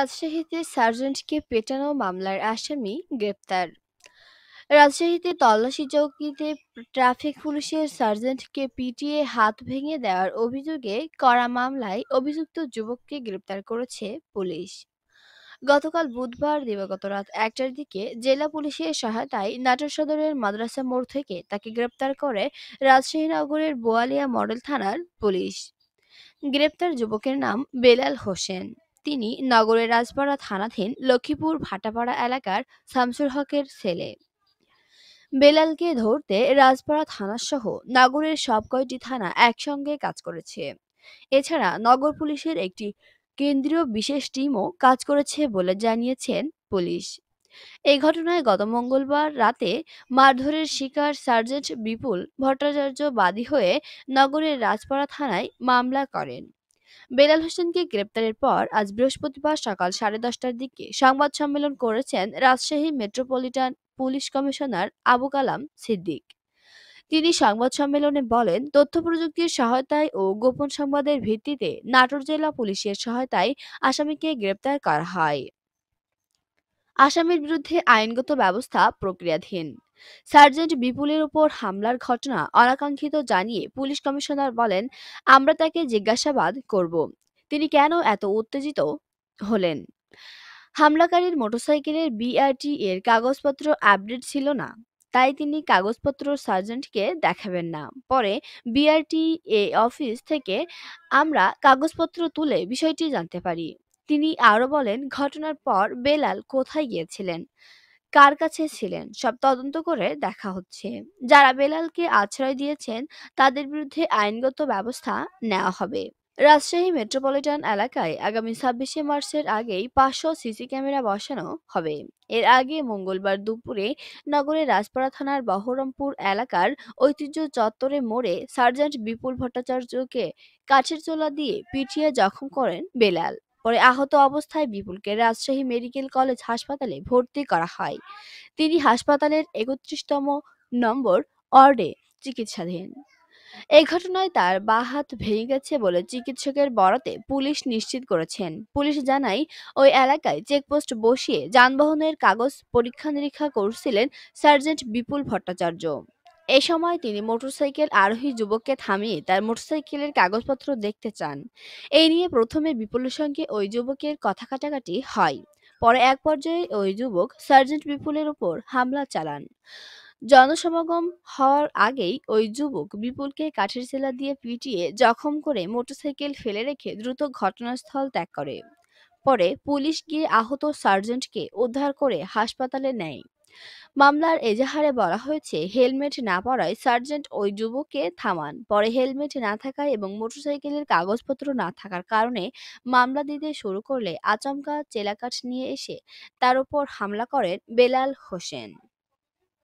রাজশাহীতে সার্জেন্টকে পেটানো মামলার আসামি গ্রেপ্তার রাজশাহীতে তল্লাশি চৌকিতে ট্রাফিক পুলিশের সার্জেন্টকে পিটিয়ে হাত ভেঙে দেওয়ার অভিযোগে করা মামলায় অভিযুক্ত যুবককে গ্রেপ্তার করেছে পুলিশ গতকাল বুধবার দিবাগত রাত একটার দিকে জেলা পুলিশের সহায়তায় নাটোর সদরের মাদ্রাসা মোড় থেকে তাকে গ্রেপ্তার করে রাজশাহী নগরের বোয়ালিয়া মডেল থানার পুলিশ গ্রেপ্তার যুবকের নাম বেলাল হোসেন তিনি নগরের রাজপাড়া থানাধীন লক্ষ্মীপুর ভাটাপাড়া এলাকার শামসুল হকের ছেলে বেলালকে ধরতে রাজপাড়া থানাসহ নগরের সব কয়টি থানা একসঙ্গে কাজ করেছে এছাড়া নগর পুলিশের একটি কেন্দ্রীয় বিশেষ টিমও কাজ করেছে বলে জানিয়েছেন পুলিশ এই ঘটনায় গত মঙ্গলবার রাতে মারধরের শিকার সার্জেন্ট বিপুল ভট্টাচার্য বাদী হয়ে নগরের রাজপাড়া থানায় মামলা করেন বেলাল হোসেনকে গ্রেপ্তারের পর আজ বৃহস্পতিবার সকাল সাড়ে দশটার দিকে সংবাদ সম্মেলন করেছেন Rajshahi metropolitan police commissioner Abu Kalam Siddique তিনি সংবাদ সম্মেলনে বলেন তথ্য প্রযুক্তির সহায়তায় ও গোপন সংবাদের ভিত্তিতে নাটোর জেলা পুলিশের সহায়তায় আসামিকে গ্রেপ্তার করা হয় আসামির বিরুদ্ধে আইনগত ব্যবস্থা প্রক্রিয়াধীন সার্জেন্ট বিপুলের উপর হামলার ঘটনা অনাকাঙ্ক্ষিত জানিয়ে পুলিশ কমিশনার বলেন আমরা তাকে জিজ্ঞাসাবাদ করব তিনি কেন এত উত্তেজিত হলেন হামলাকারীর মোটরসাইকেলের বিআরটি এর কাগজপত্র আপডেট ছিল না তাই তিনি কাগজপত্র সার্জেন্টকে দেখাবেন না পরে বিআরটি এ অফিস থেকে আমরা কাগজপত্র তুলে বিষয়টি জানতে পারি তিনি আরও বলেন ঘটনার পর বেলাল কোথায় গিয়েছিলেন কার কাছে ছিলেন সব তদন্ত করে দেখা হচ্ছে যারা বেলালকে আশ্রয় দিয়েছেন তাদের বিরুদ্ধে আইনগত ব্যবস্থা নেওয়া হবে রাজশাহী মেট্রোপলিটন এলাকায় আগামী ছাব্বিশে মার্চের আগেই পাঁচশো সিসি ক্যামেরা বসানো হবে এর আগে মঙ্গলবার দুপুরে নগরের রাজপাড়া থানার বহরমপুর এলাকার ঐতিহ্য চত্বরে মোড়ে সার্জেন্ট বিপুল ভট্টাচার্যকে কাঠের চোলা দিয়ে পিটিয়ে জখম করেন বেলাল পরে আহত অবস্থায় বিপুলকে রাজশাহী মেডিকেল কলেজ হাসপাতালে ভর্তি করা হয় তিনি হাসপাতালের একত্রিশতম নম্বর অর্ডে চিকিৎসাধীন এই ঘটনায় তার বা হাত ভেঙে গেছে বলে চিকিৎসকের বরাতে পুলিশ নিশ্চিত করেছেন পুলিশ জানায় ওই এলাকায় চেকপোস্ট বসিয়ে যানবাহনের কাগজ পরীক্ষা নিরীক্ষা করছিলেন সার্জেন্ট বিপুল ভট্টাচার্য এ সময় তিনি মোটরসাইকেল আরোহী যুবককে থামিয়ে তার মোটরসাইকেলের কাগজপত্র দেখতে চান এই নিয়ে প্রথমে বিপুলের সঙ্গে ওই যুবকের কথা কাটাকাটি হয় পরে এক পর্যায়ে ওই যুবক সার্জেন্ট বিপুলের উপর হামলা চালান জনসমাগম হওয়ার আগেই ওই যুবক বিপুলকে কাঠের চেলা দিয়ে পিটিয়ে জখম করে মোটরসাইকেল ফেলে রেখে দ্রুত ঘটনাস্থল ত্যাগ করে পরে পুলিশ গিয়ে আহত সার্জেন্টকে উদ্ধার করে হাসপাতালে নেয় মামলার এজাহারে বলা হয়েছে হেলমেট না পরায় সার্জেন্ট ওই যুবককে থামান পরে হেলমেট না থাকায় এবং মোটরসাইকেলের কাগজপত্র না থাকার কারণে মামলা দিতে শুরু করলে আচমকা চেলাকাঠ নিয়ে এসে তার উপর হামলা করেন বেলাল হোসেন